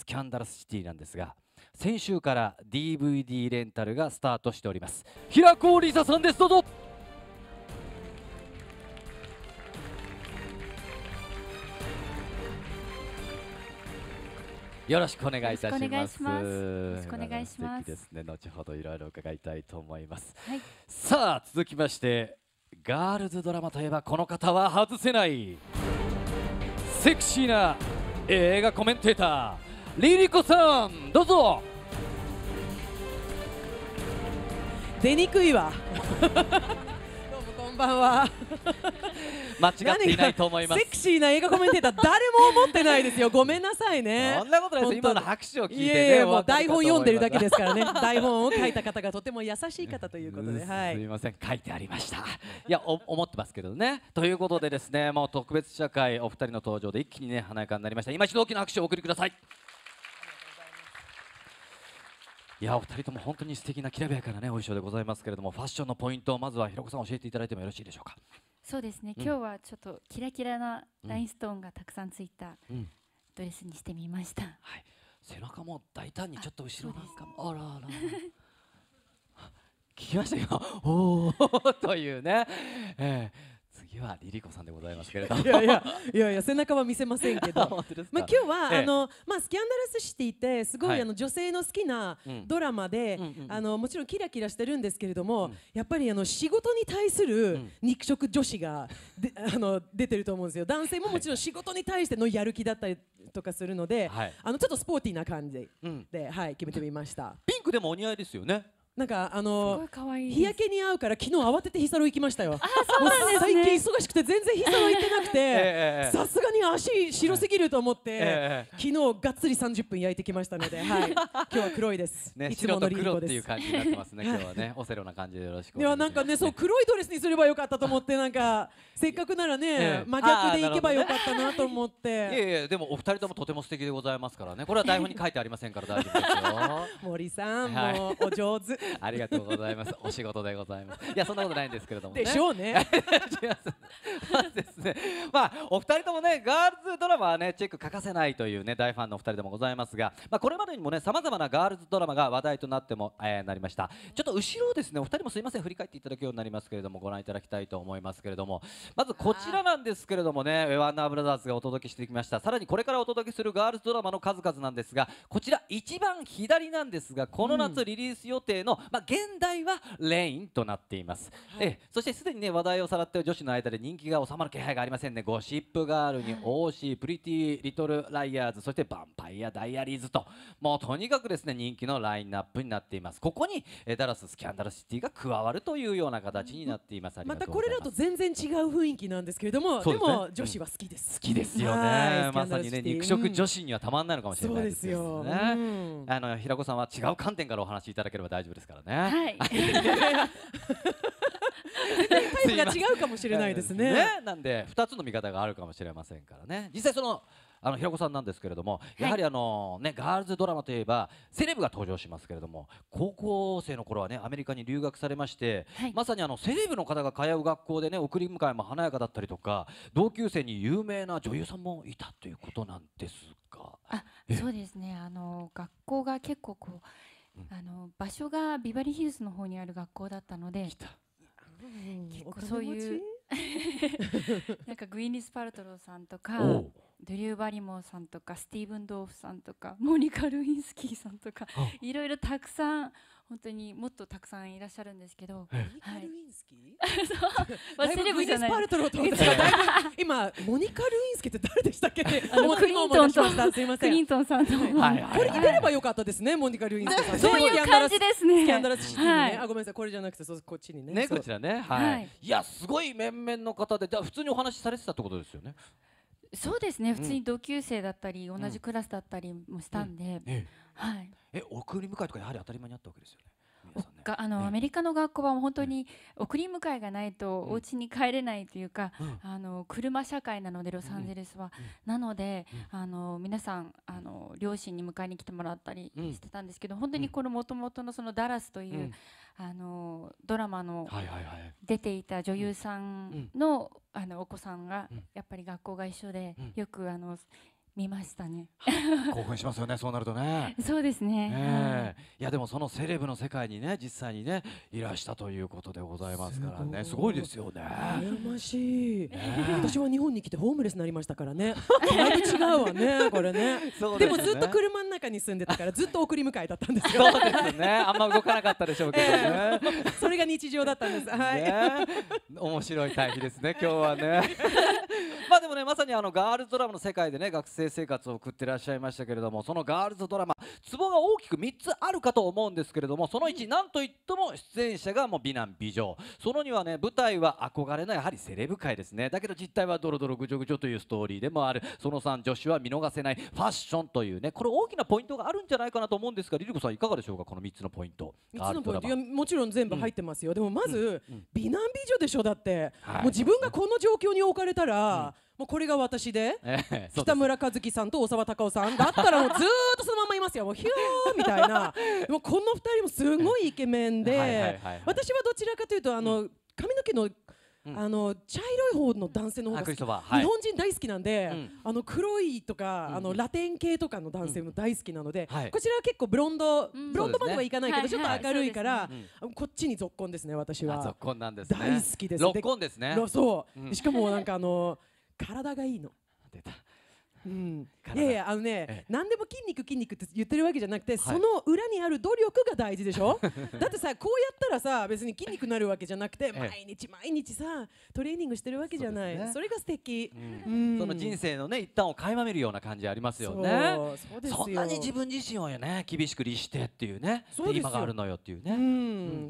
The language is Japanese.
スキャンダラスシティなんですが先週から DVD レンタルがスタートしております平子梨沙さんですどうぞよろしくお願いいたします。よろしくお願いします。素敵ですね。後ほどいろいろ伺いたいと思います。はい、さあ続きましてガールズドラマといえばこの方は外せないセクシーな映画コメンテーターリリコさんどうぞ出にくいわどうもこんばんは 間違っていないと思いますセクシーな映画コメンテーター誰も思ってないですよごめんなさいねそんなことないです今の拍手を聞いて、ね、いやいやもう台本読んでるだけですからね台本を書いた方がとても優しい方ということで、はい、すみません書いてありましたいやお思ってますけどねということでですねもう特別社会お二人の登場で一気にね華やかになりました今一度大きな拍手をお送りくださいいやお二人とも本当に素敵なきらびやかなねお衣装でございますけれどもファッションのポイントをまずはひろこさん教えていただいてもよろしいでしょうかそうですね、うん、今日はちょっとキラキラなラインストーンがたくさんついたドレスにしてみました、うんうん、はい、背中も大胆にちょっと後ろなんかもあらあら 聞きましたよおおというね、えー、次はリリコさんでございますけれどもいやいやいやいや背中は見せませんけど まあ今日は、ええ、あのまあスキャンダラスシティってすごい、はい、あの女性の好きなドラマで、うん、あのもちろんキラキラしてるんですけれども、うん、やっぱりあの仕事に対する肉食女子がで、あの出てると思うんですよ男性ももちろん仕事に対してのやる気だったりとかするので、はい、あのちょっとスポーティーな感じで、うん、はい決めてみましたピンクでもお似合いですよねなんかあの日焼けに合うから昨日慌てて日サロ行きましたよ。最近忙しくて全然日サロ行ってなくて、さすがに足白すぎると思って、昨日がっつり30分焼いてきましたので、はい、今日は黒いです。ね、いつもの黒っていう感じになってますね。今日はね、オセロな感じでよろしく。ではなんかね、そう黒いドレスにすればよかったと思って、なんか せっかくならね、真逆でいけばよかったなと思って。いやいや、でもお二人ともとても素敵でございますからね。これは台本に書いてありませんから大丈夫ですよ。森さん、もうお上手。ありがとうございます。お仕事でございます。いや、そんなことないんですけれども、ね。でしょうね。違います。まずですね、まあ、お二人ともね、ガールズドラマはね、チェック欠かせないというね、大ファンのお二人でもございますが、まあ、これまでにもね、さまざまなガールズドラマが話題となっても、えー、なりました。ちょっと後ろをですね、お二人もすいません、振り返っていただくようになりますけれども、ご覧いただきたいと思いますけれども、まずこちらなんですけれどもね、ワンダーブラザーズがお届けしてきました。さらにこれからお届けするガールズドラマの数々なんですが、こちら一番左なんですが、この夏リリース予定のまあ、現代はレインとなっています、はい、えそしてすでにね話題をさらっている女子の間で人気が収まる気配がありませんねゴシップガールに OC、プリティリトルライヤーズそしてヴァンパイアダイアリーズともうとにかくですね人気のラインナップになっていますここにえダラススキャンダルシティが加わるというような形になっていますまたこれらと全然違う雰囲気なんですけれどもで,、も女子は好きです、好きですよねまさにね肉食女子にはたまんないのかもしれないですよね、あの平子さんは違う観点からお話しいただければ大丈夫ですですからね。はい。タイプが違うかもしれないですね。ねなんで2つの見方があるかもしれませんからね。実際そのあの平子さんなんですけれども、やはりあの、ね、ガールズドラマといえばセレブが登場しますけれども高校生の頃はねアメリカに留学されまして、まさにあのセレブの方が通う学校でね送り迎えも華やかだったりとか同級生に有名な女優さんもいたということなんですがあそうですねあの学校が結構こうあの場所がビバリーヒルズの方にある学校だったので結構そういう なんかグインス・パルトローさんとかドリュー・バリモーさんとかスティーブン・ドーフさんとかモニカ・ルインスキーさんとかいろいろたくさん本当にもっとたくさんいらっしゃるんですけど、はい、忘れるじゃない。今モニカルインスキって誰でしたっけ？クリントンとすみません。クリントンさんのこれ入れればよかったですね、モニカルインスキそういう感じですね。キャンダラスシティね。あごめんなさいこれじゃなくてそこっちにね。こちらね。はい。いやすごい面々の方で、普通にお話しされてたってことですよね。そうですね普通に同級生だったり、同じクラスだったりもしたんで、はいえ送り迎えとかやはり当たり前にあったわけですよね皆さんね。あの、ね、アメリカの学校は本当に送り迎えがないとお家に帰れないというか、うん、あの車社会なのでロサンゼルスは、うんなので、あの皆さんあの両親に迎えに来てもらったりしてたんですけど、本当にこのもともとのそのダラスという、あのドラマの出ていた女優さんの、あのお子さんがやっぱり学校が一緒で、よくあの見ましたね 興奮しますよねそうなるとねそうですね、ねいやでもそのセレブの世界にね実際にねいらしたということでございますからねすごいですよね羨ましい、ね、私は日本に来てホームレスになりましたからね だいぶ違うわねこれねね、でもずっと車の中に住んでたからずっと送り迎えだったんですよそうですねあんま動かなかったでしょうけどね、それが日常だったんですはい面白い対比ですね今日はねまあでもねまさにあのガールズドラマの世界でね学生生生活を送ってらっしゃいましたけれどもそのガールズドラマツボが大きく3つあるかと思うんですけれどもその1、なんといっても出演者がもう美男美女そのにはね舞台は憧れのやはりセレブ界ですねだけど実態はドロドロぐちょぐちょというストーリーでもあるその3女子は見逃せないファッションというねこれ大きなポイントがあるんじゃないかなと思うんですがリルコさんいかがでしょうかこの3つのポイント3つのポイントいやもちろん全部入ってますよ、うん、でもまず、うん、美男美女でしょだって、はい、もう自分がこの状況に置かれたら、もうこれが私でえ北村和樹さんと大沢たかおさんだったらもうずっとそのままいますよもうヒューみたいな もうこの2人もすごいイケメンで私はどちらかというとあの、うん、髪の毛のうん、あの茶色い方の男性の方が好き、はい、日本人大好きなんで、うん、あの黒いとか、うん、あのラテン系とかの男性も大好きなので、こちらは結構ブロンド、ブロンドまではいかないけど、ちょっと明るいから、こっちにぞっこんですね私は。ね、大好きです。六根ですね。そう、しかもなんかあの体がいいの。出たうん、いやいやあのね、ええ、何でも筋肉筋肉って言ってるわけじゃなくて、はい、その裏にある努力が大事でしょ だってさこうやったらさ別に筋肉になるわけじゃなくて、え、毎日毎日さトレーニングしてるわけじゃないそ、ね,、れが素敵、うん、うん、その人生のね一旦を垣間見るような感じありますよねそうですよそんなに自分自身をね厳しく律してっていうねそう今があるのよっていうね、うん、うん